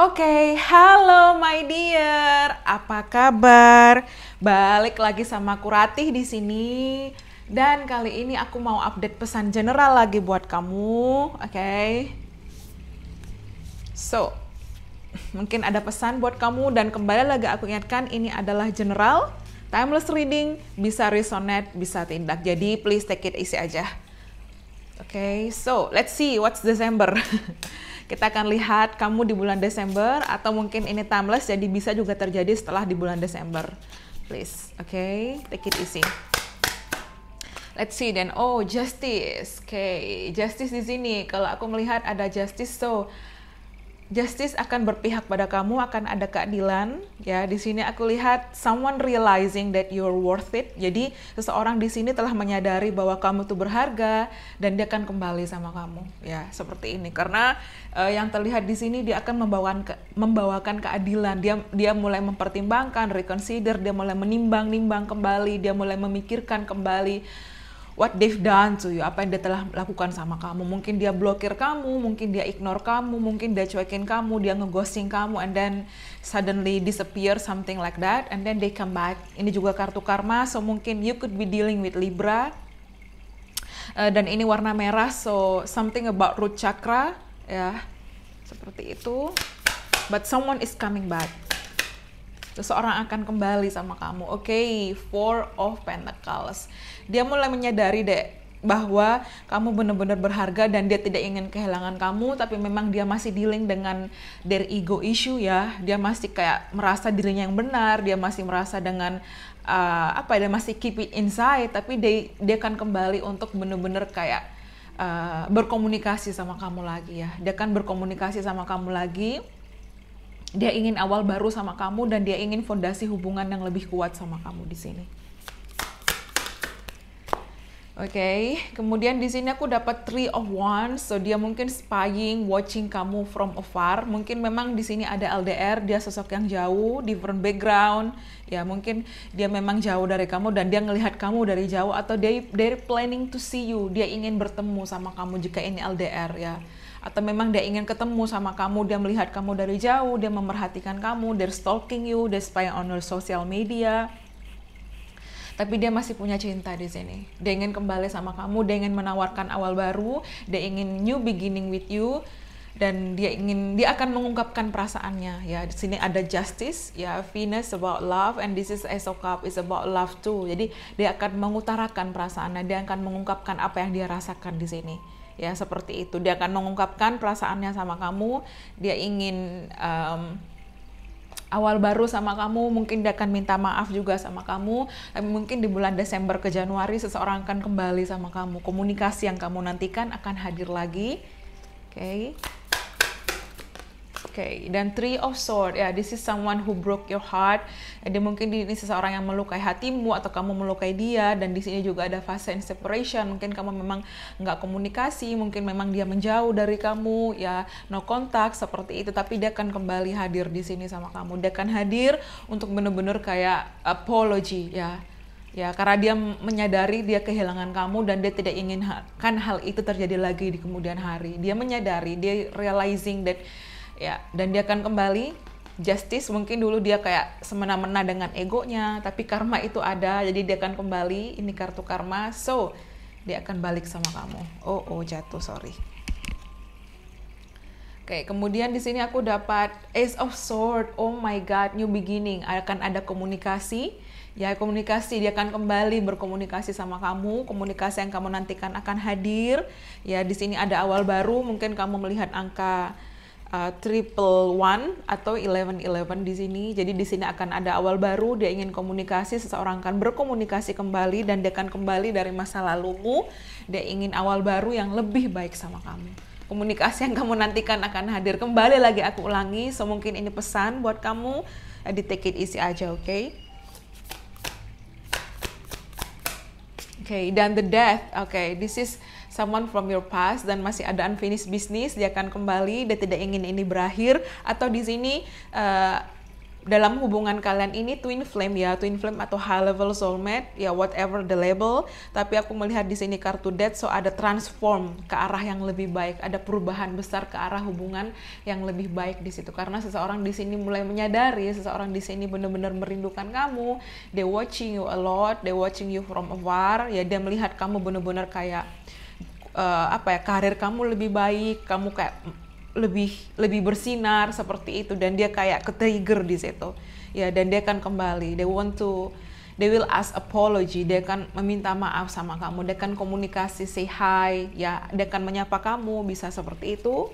Oke, okay, halo my dear. Apa kabar? Balik lagi sama aku Ratih di sini. Dan kali ini aku mau update pesan general lagi buat kamu, oke? Okay? So, mungkin ada pesan buat kamu dan kembali lagi aku ingatkan ini adalah general, timeless reading, bisa resonate, bisa tindak. Jadi please take it easy aja. Oke, okay, so let's see what's December. Kita akan lihat kamu di bulan Desember atau mungkin ini timeless jadi bisa juga terjadi setelah di bulan Desember. Please, oke, okay? take it easy. Let's see then. Oh, justice. Oke, okay. justice di sini. Kalau aku melihat ada justice, so justice akan berpihak pada kamu, akan ada keadilan. Ya, di sini aku lihat someone realizing that you're worth it. Jadi seseorang di sini telah menyadari bahwa kamu itu berharga dan dia akan kembali sama kamu. Ya, seperti ini. Karena uh, yang terlihat di sini dia akan membawakan ke, membawakan keadilan. Dia dia mulai mempertimbangkan, reconsider, dia mulai menimbang-nimbang kembali, dia mulai memikirkan kembali what they've done to you, apa yang dia telah lakukan sama kamu. Mungkin dia blokir kamu, mungkin dia ignore kamu, mungkin dia cuekin kamu, dia ngeghosting kamu, and then suddenly disappear, something like that, and then they come back. Ini juga kartu karma, so mungkin you could be dealing with Libra. Uh, dan ini warna merah, so something about root chakra, ya, seperti itu. But someone is coming back seseorang akan kembali sama kamu. Oke, okay, Four of Pentacles. Dia mulai menyadari deh bahwa kamu benar-benar berharga dan dia tidak ingin kehilangan kamu tapi memang dia masih dealing dengan their ego issue ya dia masih kayak merasa dirinya yang benar dia masih merasa dengan uh, apa ya, dia masih keep it inside tapi dia dia akan kembali untuk benar-benar kayak uh, berkomunikasi sama kamu lagi ya dia akan berkomunikasi sama kamu lagi dia ingin awal baru sama kamu dan dia ingin fondasi hubungan yang lebih kuat sama kamu di sini. Oke, okay. kemudian di sini aku dapat Three of Wands, so dia mungkin spying, watching kamu from afar. Mungkin memang di sini ada LDR, dia sosok yang jauh, different background. Ya mungkin dia memang jauh dari kamu dan dia ngelihat kamu dari jauh atau dia dari planning to see you, dia ingin bertemu sama kamu jika ini LDR ya atau memang dia ingin ketemu sama kamu dia melihat kamu dari jauh dia memerhatikan kamu dia stalking you dia spying on your social media tapi dia masih punya cinta di sini. Dia ingin kembali sama kamu, dia ingin menawarkan awal baru, dia ingin new beginning with you dan dia ingin dia akan mengungkapkan perasaannya ya di sini ada justice ya Venus about love and this is Ace of Cup is about love too jadi dia akan mengutarakan perasaannya dia akan mengungkapkan apa yang dia rasakan di sini ya seperti itu dia akan mengungkapkan perasaannya sama kamu dia ingin um, awal baru sama kamu, mungkin dia akan minta maaf juga sama kamu. Tapi mungkin di bulan Desember ke Januari seseorang akan kembali sama kamu. Komunikasi yang kamu nantikan akan hadir lagi. Oke. Okay okay. dan Three of Sword ya yeah, this is someone who broke your heart jadi mungkin ini seseorang yang melukai hatimu atau kamu melukai dia dan di sini juga ada fase in separation mungkin kamu memang nggak komunikasi mungkin memang dia menjauh dari kamu ya no contact seperti itu tapi dia akan kembali hadir di sini sama kamu dia akan hadir untuk benar-benar kayak apology ya ya karena dia menyadari dia kehilangan kamu dan dia tidak ingin kan hal itu terjadi lagi di kemudian hari dia menyadari dia realizing that ya dan dia akan kembali justice mungkin dulu dia kayak semena-mena dengan egonya tapi karma itu ada jadi dia akan kembali ini kartu karma so dia akan balik sama kamu oh oh jatuh sorry Oke, kemudian di sini aku dapat Ace of Sword. Oh my God, new beginning. Akan ada komunikasi. Ya, komunikasi. Dia akan kembali berkomunikasi sama kamu. Komunikasi yang kamu nantikan akan hadir. Ya, di sini ada awal baru. Mungkin kamu melihat angka uh, triple one atau eleven eleven di sini. Jadi di sini akan ada awal baru. Dia ingin komunikasi, seseorang akan berkomunikasi kembali dan dia akan kembali dari masa lalumu. Dia ingin awal baru yang lebih baik sama kamu. Komunikasi yang kamu nantikan akan hadir kembali lagi aku ulangi. So ini pesan buat kamu. Uh, di take it easy aja, oke? Okay? Oke, okay, dan the death. Oke, okay, this is someone from your past dan masih ada unfinished business dia akan kembali dia tidak ingin ini berakhir atau di sini uh, dalam hubungan kalian ini twin flame ya twin flame atau high level soulmate ya whatever the label tapi aku melihat di sini kartu death so ada transform ke arah yang lebih baik ada perubahan besar ke arah hubungan yang lebih baik di situ karena seseorang di sini mulai menyadari seseorang di sini benar-benar merindukan kamu they watching you a lot they watching you from afar ya dia melihat kamu benar-benar kayak uh, apa ya karir kamu lebih baik kamu kayak lebih lebih bersinar seperti itu dan dia kayak ke trigger di situ ya dan dia akan kembali they want to they will ask apology dia akan meminta maaf sama kamu dia akan komunikasi say hi ya dia akan menyapa kamu bisa seperti itu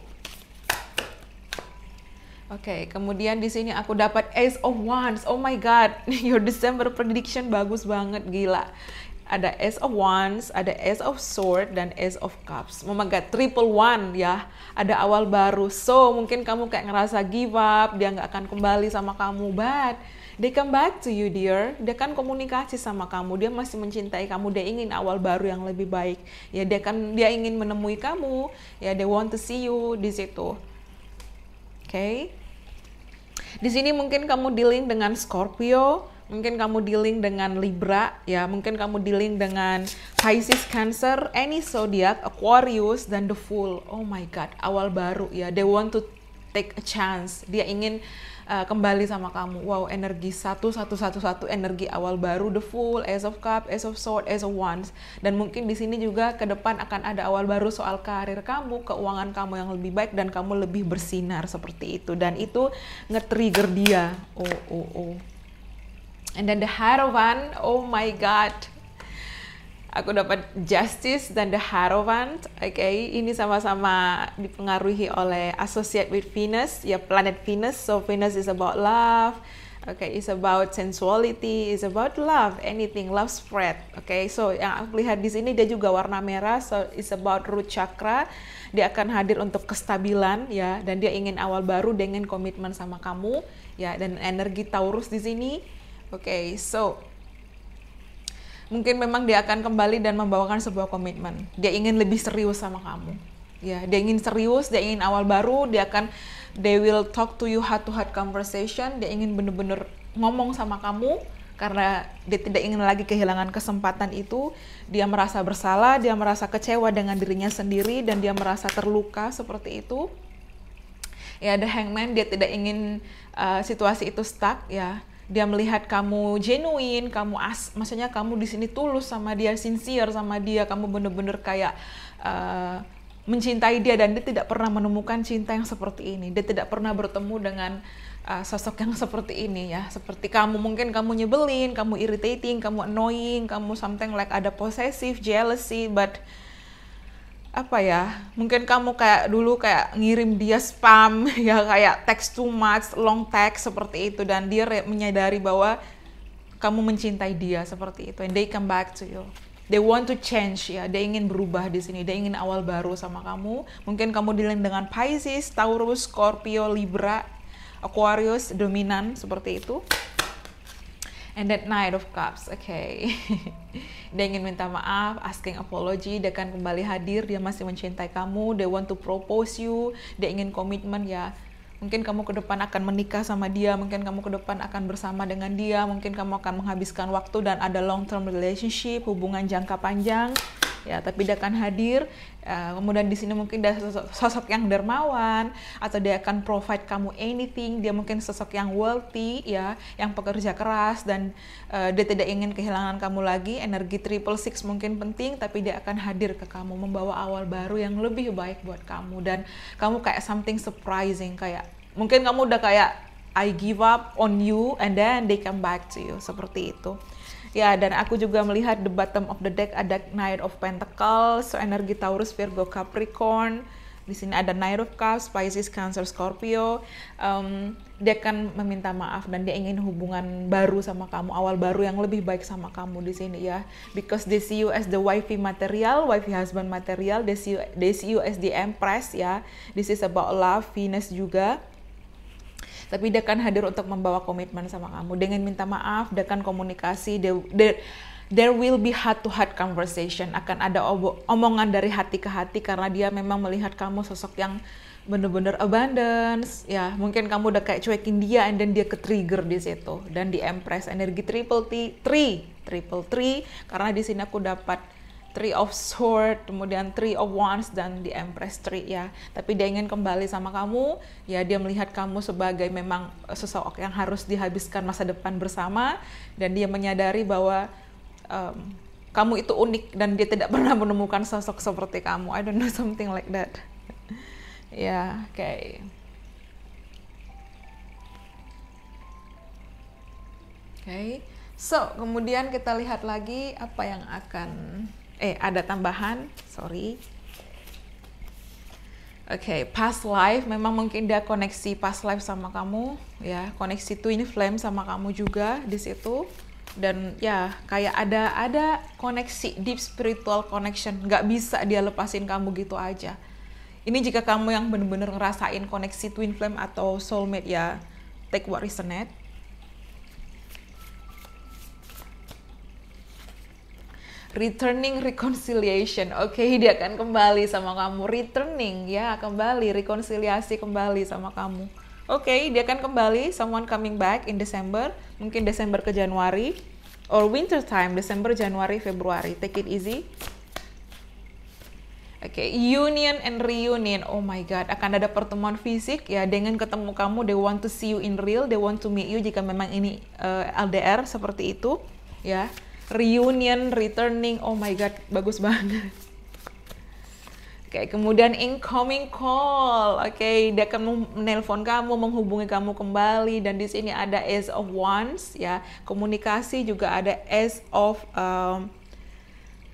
Oke, okay, kemudian di sini aku dapat Ace of Wands. Oh my God, your December prediction bagus banget, gila ada Ace of Wands, ada Ace of Swords dan Ace of Cups. Memegat triple one ya, ada awal baru. So, mungkin kamu kayak ngerasa give up, dia nggak akan kembali sama kamu. But, they come back to you dear. Dia kan komunikasi sama kamu, dia masih mencintai kamu, dia ingin awal baru yang lebih baik. Ya, dia kan dia ingin menemui kamu, ya they want to see you di situ. Oke. Okay? Di sini mungkin kamu dealing dengan Scorpio, mungkin kamu dealing dengan Libra, ya, mungkin kamu dealing dengan Pisces, Cancer, any zodiac, Aquarius, dan The Fool. Oh my God, awal baru ya. They want to take a chance. Dia ingin uh, kembali sama kamu. Wow, energi satu satu satu satu energi awal baru The Fool, Ace of Cup, Ace of Sword, Ace of Wands. Dan mungkin di sini juga ke depan akan ada awal baru soal karir kamu, keuangan kamu yang lebih baik dan kamu lebih bersinar seperti itu. Dan itu nge-trigger dia. Oh oh oh. And then the Harovan, oh my god. Aku dapat Justice dan The Harovan, Oke, okay. ini sama-sama dipengaruhi oleh associate with Venus, ya planet Venus. So Venus is about love. Okay, it's about sensuality, it's about love, anything, love spread. Okay, so yang aku lihat di sini dia juga warna merah, so it's about root chakra. Dia akan hadir untuk kestabilan ya, dan dia ingin awal baru dengan komitmen sama kamu ya, dan energi Taurus di sini okay, so mungkin memang dia akan kembali dan membawakan sebuah komitmen. Dia ingin lebih serius sama kamu. Ya, dia ingin serius, dia ingin awal baru, dia akan they will talk to you heart to heart conversation, dia ingin benar-benar ngomong sama kamu karena dia tidak ingin lagi kehilangan kesempatan itu. Dia merasa bersalah, dia merasa kecewa dengan dirinya sendiri dan dia merasa terluka seperti itu. Ya, the hangman dia tidak ingin uh, situasi itu stuck ya dia melihat kamu genuine, kamu as, maksudnya kamu di sini tulus sama dia, sincere sama dia, kamu bener-bener kayak uh, mencintai dia dan dia tidak pernah menemukan cinta yang seperti ini, dia tidak pernah bertemu dengan uh, sosok yang seperti ini ya, seperti kamu mungkin kamu nyebelin, kamu irritating, kamu annoying, kamu something like ada possessive, jealousy, but apa ya mungkin kamu kayak dulu kayak ngirim dia spam ya kayak text too much long text seperti itu dan dia menyadari bahwa kamu mencintai dia seperti itu and they come back to you they want to change ya dia ingin berubah di sini dia ingin awal baru sama kamu mungkin kamu dilink dengan Pisces Taurus Scorpio Libra Aquarius dominan seperti itu and that night of Cups. Oke. Okay. dia ingin minta maaf, asking apology, dia akan kembali hadir, dia masih mencintai kamu, they want to propose you, dia ingin komitmen ya. Mungkin kamu ke depan akan menikah sama dia, mungkin kamu ke depan akan bersama dengan dia, mungkin kamu akan menghabiskan waktu dan ada long term relationship, hubungan jangka panjang ya tapi dia akan hadir uh, kemudian di sini mungkin dia sosok, sosok yang dermawan atau dia akan provide kamu anything dia mungkin sosok yang wealthy ya yang pekerja keras dan uh, dia tidak ingin kehilangan kamu lagi energi triple six mungkin penting tapi dia akan hadir ke kamu membawa awal baru yang lebih baik buat kamu dan kamu kayak something surprising kayak mungkin kamu udah kayak I give up on you and then they come back to you seperti itu. Ya, dan aku juga melihat the bottom of the deck ada Knight of Pentacles, so energi Taurus, Virgo, Capricorn. Di sini ada Knight of Cups, Pisces, Cancer, Scorpio. Um, dia kan meminta maaf dan dia ingin hubungan baru sama kamu, awal baru yang lebih baik sama kamu di sini ya. Because they see you as the wifey material, wifey husband material, they see you, they see you as the empress ya. This is about love, Venus juga tapi dia akan hadir untuk membawa komitmen sama kamu dengan minta maaf dia akan komunikasi dia, dia there will be heart to heart conversation akan ada omongan dari hati ke hati karena dia memang melihat kamu sosok yang bener-bener abundance ya mungkin kamu udah kayak cuekin dia and then dia ke trigger di situ dan di empress energi triple T three triple three karena di sini aku dapat Three of Sword, kemudian Three of Wands dan The Empress Tree ya. Tapi dia ingin kembali sama kamu, ya dia melihat kamu sebagai memang sosok yang harus dihabiskan masa depan bersama dan dia menyadari bahwa um, kamu itu unik dan dia tidak pernah menemukan sosok seperti kamu. I don't know something like that. ya, yeah, Okay. Oke, okay. so kemudian kita lihat lagi apa yang akan eh ada tambahan sorry oke okay, past life memang mungkin ada koneksi past life sama kamu ya koneksi twin flame sama kamu juga di situ dan ya kayak ada ada koneksi deep spiritual connection nggak bisa dia lepasin kamu gitu aja ini jika kamu yang bener-bener ngerasain koneksi twin flame atau soulmate ya take what resonate returning reconciliation. Oke, okay, dia akan kembali sama kamu. Returning ya, kembali rekonsiliasi kembali sama kamu. Oke, okay, dia akan kembali someone coming back in December, mungkin Desember ke Januari or winter time, Desember, Januari, Februari. Take it easy. Oke, okay, union and reunion. Oh my god, akan ada pertemuan fisik ya dengan ketemu kamu. They want to see you in real, they want to meet you jika memang ini uh, eh, LDR seperti itu ya. Yeah reunion, returning, oh my god, bagus banget. Oke, okay, kemudian incoming call. Oke, okay, dia akan menelpon kamu, menghubungi kamu kembali dan di sini ada as of wants ya. Komunikasi juga ada as of um,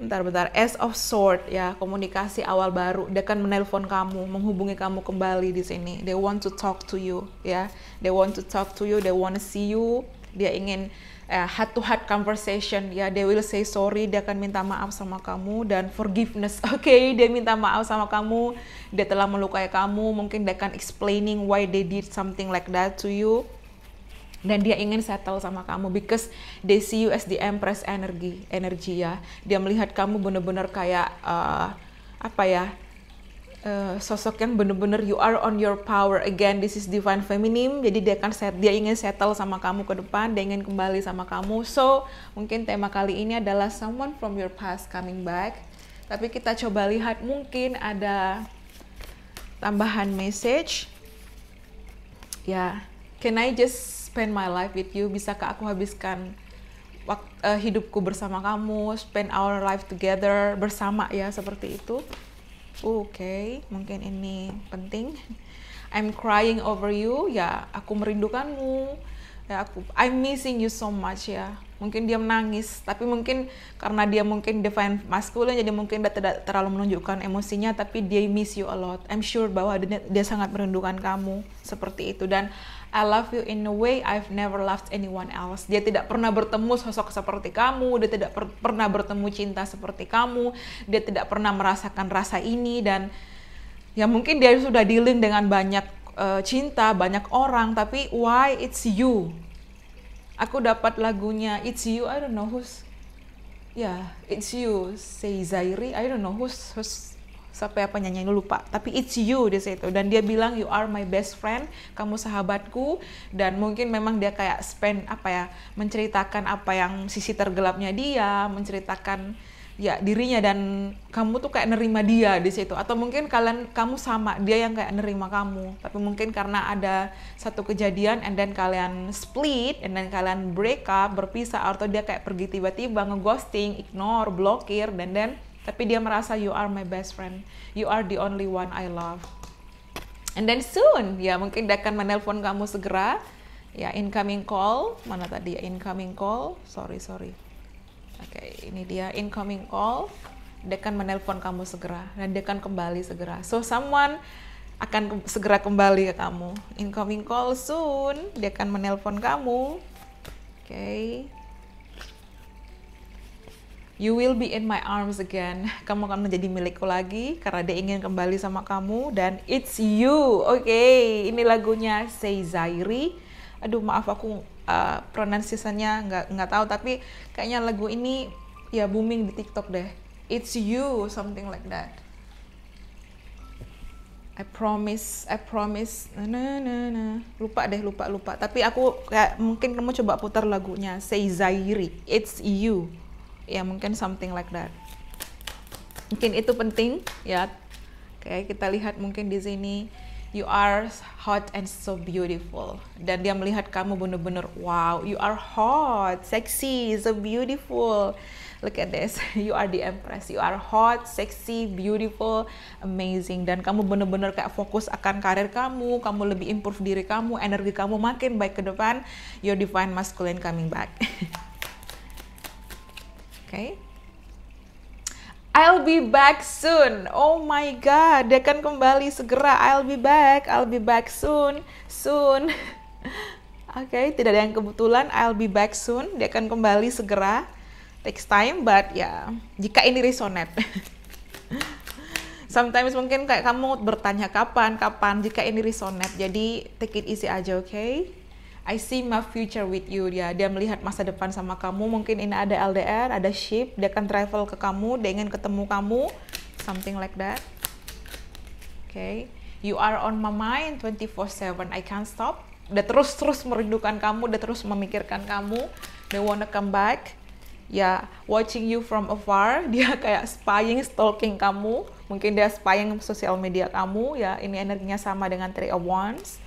bentar bentar as of sword ya, komunikasi awal baru. Dia akan menelpon kamu, menghubungi kamu kembali di sini. They want to talk to you ya. They want to talk to you, they want to see you. Dia ingin head to head conversation ya they will say sorry dia akan minta maaf sama kamu dan forgiveness oke okay? dia minta maaf sama kamu dia telah melukai kamu mungkin dia akan explaining why they did something like that to you dan dia ingin settle sama kamu because they see you as the empress energy energy ya dia melihat kamu benar-benar kayak uh, apa ya Eh, sosok yang bener-bener you are on your power again this is divine feminine jadi dia akan set dia ingin settle sama kamu ke depan dia ingin kembali sama kamu so mungkin tema kali ini adalah someone from your past coming back tapi kita coba lihat mungkin ada tambahan message ya yeah. can I just spend my life with you bisakah aku habiskan waktu, uh, eh, hidupku bersama kamu spend our life together bersama ya seperti itu okay, mungkin ini penting. I'm crying over you, ya aku merindukanmu. Ya aku I'm missing you so much ya. Mungkin dia menangis, tapi mungkin karena dia mungkin define maskulin jadi mungkin dia tidak terlalu menunjukkan emosinya tapi dia miss you a lot. I'm sure bahwa dia, dia sangat merindukan kamu seperti itu dan I love you in a way I've never loved anyone else. Dia tidak pernah bertemu sosok seperti kamu, dia tidak per pernah bertemu cinta seperti kamu, dia tidak pernah merasakan rasa ini dan ya mungkin dia sudah dealing dengan banyak uh, cinta, banyak orang, tapi why it's you? Aku dapat lagunya It's You, I don't know who's. Ya, yeah, It's You, Say Zairi, I don't know who's who's sampai nyanyi-lu lupa tapi it's you di situ dan dia bilang you are my best friend kamu sahabatku dan mungkin memang dia kayak spend apa ya menceritakan apa yang sisi tergelapnya dia menceritakan ya dirinya dan kamu tuh kayak nerima dia di situ atau mungkin kalian kamu sama dia yang kayak nerima kamu tapi mungkin karena ada satu kejadian and then kalian split and then kalian break up berpisah atau dia kayak pergi tiba-tiba ngeghosting ignore blokir dan then tapi dia merasa you are my best friend you are the only one I love and then soon ya mungkin dia akan menelpon kamu segera ya incoming call mana tadi ya incoming call sorry sorry oke okay, ini dia incoming call dia akan menelpon kamu segera dan dia akan kembali segera so someone akan ke segera kembali ke kamu incoming call soon dia akan menelpon kamu oke okay. You will be in my arms again. Kamu akan menjadi milikku lagi karena dia ingin kembali sama kamu dan it's you. Oke, okay. ini lagunya Say Zairi. Aduh maaf aku uh, pronunciation-nya nggak nggak tahu tapi kayaknya lagu ini ya booming di TikTok deh. It's you something like that. I promise, I promise. Nah, nah, nah. Lupa deh, lupa, lupa. Tapi aku kayak mungkin kamu coba putar lagunya Say Zairi. It's you ya mungkin something like that mungkin itu penting ya oke kita lihat mungkin di sini you are hot and so beautiful dan dia melihat kamu bener-bener wow you are hot sexy so beautiful look at this you are the empress you are hot sexy beautiful amazing dan kamu bener-bener kayak fokus akan karir kamu kamu lebih improve diri kamu energi kamu makin baik ke depan your divine masculine coming back okay? I'll be back soon. Oh my god, dia akan kembali segera. I'll be back. I'll be back soon. Soon. Oke, okay, tidak ada yang kebetulan. I'll be back soon. Dia akan kembali segera. Takes time, but ya, yeah, jika ini resonate. Sometimes mungkin kayak kamu bertanya kapan, kapan, jika ini resonate. Jadi take it easy aja, oke? Okay? I see my future with you dia dia melihat masa depan sama kamu mungkin ini ada LDR ada ship dia akan travel ke kamu dia ingin ketemu kamu something like that okay you are on my mind 24/7 I can't stop dia terus terus merindukan kamu dia terus memikirkan kamu they wanna come back ya yeah, watching you from afar dia kayak spying stalking kamu mungkin dia spying sosial media kamu ya ini energinya sama dengan three of wands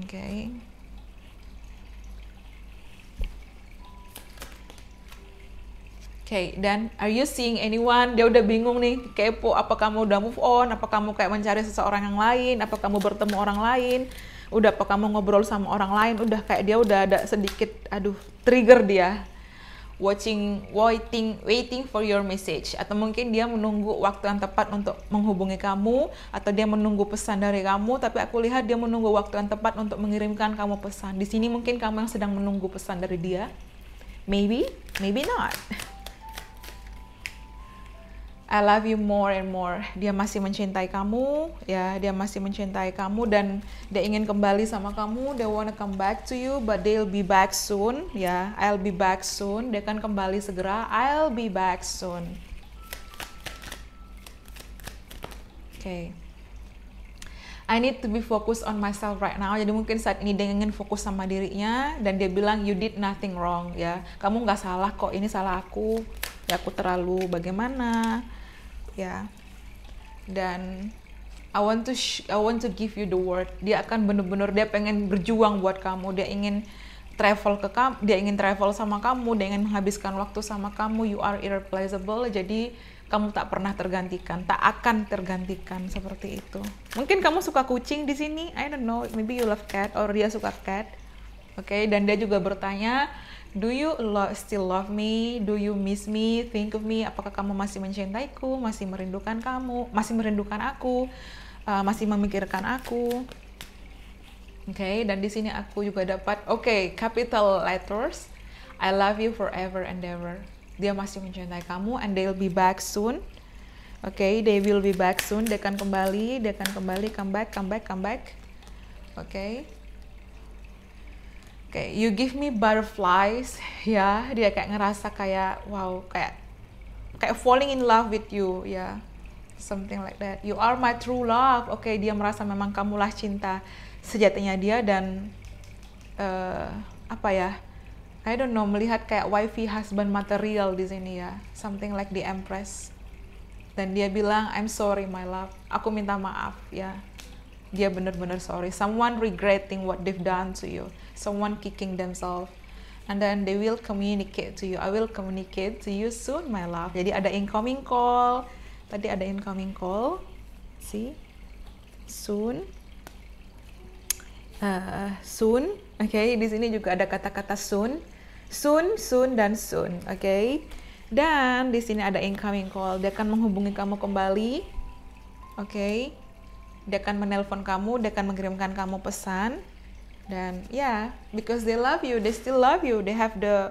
okay okay dan are you seeing anyone dia udah bingung nih kepo apa kamu udah move on apa kamu kayak mencari seseorang yang lain apa kamu bertemu orang lain udah apa kamu ngobrol sama orang lain udah kayak dia udah ada sedikit aduh trigger dia watching waiting waiting for your message atau mungkin dia menunggu waktu yang tepat untuk menghubungi kamu atau dia menunggu pesan dari kamu tapi aku lihat dia menunggu waktu yang tepat untuk mengirimkan kamu pesan di sini mungkin kamu yang sedang menunggu pesan dari dia maybe maybe not I love you more and more. Dia masih mencintai kamu, ya, dia masih mencintai kamu dan dia ingin kembali sama kamu. They wanna come back to you, but they'll be back soon, ya. I'll be back soon. Dia akan kembali segera. I'll be back soon. Okay. I need to be focused on myself right now. Jadi mungkin saat ini dia ingin fokus sama dirinya dan dia bilang you did nothing wrong ya. Kamu nggak salah kok. Ini salah aku. Ya aku terlalu bagaimana ya dan I want to I want to give you the word dia akan bener-bener dia pengen berjuang buat kamu dia ingin travel ke kamu dia ingin travel sama kamu dia ingin menghabiskan waktu sama kamu you are irreplaceable jadi kamu tak pernah tergantikan tak akan tergantikan seperti itu mungkin kamu suka kucing di sini I don't know maybe you love cat or dia suka cat oke okay? dan dia juga bertanya Do you lo still love me? Do you miss me? Think of me? Apakah kamu masih mencintaiku? Masih merindukan kamu? Masih merindukan aku? Uh, masih memikirkan aku? Oke, okay, dan di sini aku juga dapat oke okay, capital letters. I love you forever and ever. Dia masih mencintai kamu and they'll be back soon. Oke, okay, they will be back soon. Dia akan kembali, dia akan kembali, come back, come back, come back. Oke kayak you give me butterflies ya dia kayak ngerasa kayak wow kayak kayak falling in love with you ya something like that you are my true love oke okay, dia merasa memang kamulah cinta sejatinya dia dan uh, apa ya I don't know melihat kayak wifey husband material di sini ya something like the empress dan dia bilang I'm sorry my love aku minta maaf ya dia benar-benar sorry someone regretting what they've done to you someone kicking themselves and then they will communicate to you I will communicate to you soon my love jadi ada incoming call tadi ada incoming call see soon uh, soon oke okay? di sini juga ada kata-kata soon soon soon dan soon oke okay? dan di sini ada incoming call dia akan menghubungi kamu kembali oke okay? dia akan menelpon kamu, dia akan mengirimkan kamu pesan dan ya yeah, because they love you, they still love you, they have the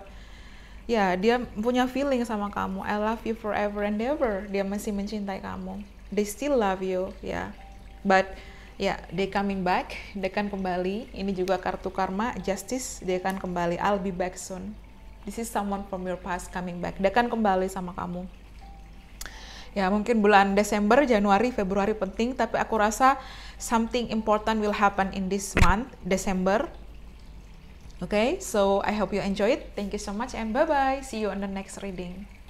ya yeah, dia punya feeling sama kamu, I love you forever and ever, dia masih mencintai kamu, they still love you, ya, yeah. but ya yeah, they coming back, dia akan kembali, ini juga kartu karma, justice, dia akan kembali, I'll be back soon, this is someone from your past coming back, dia akan kembali sama kamu ya mungkin bulan Desember, Januari, Februari penting, tapi aku rasa something important will happen in this month, Desember. Okay, so I hope you enjoy it. Thank you so much and bye-bye. See you on the next reading.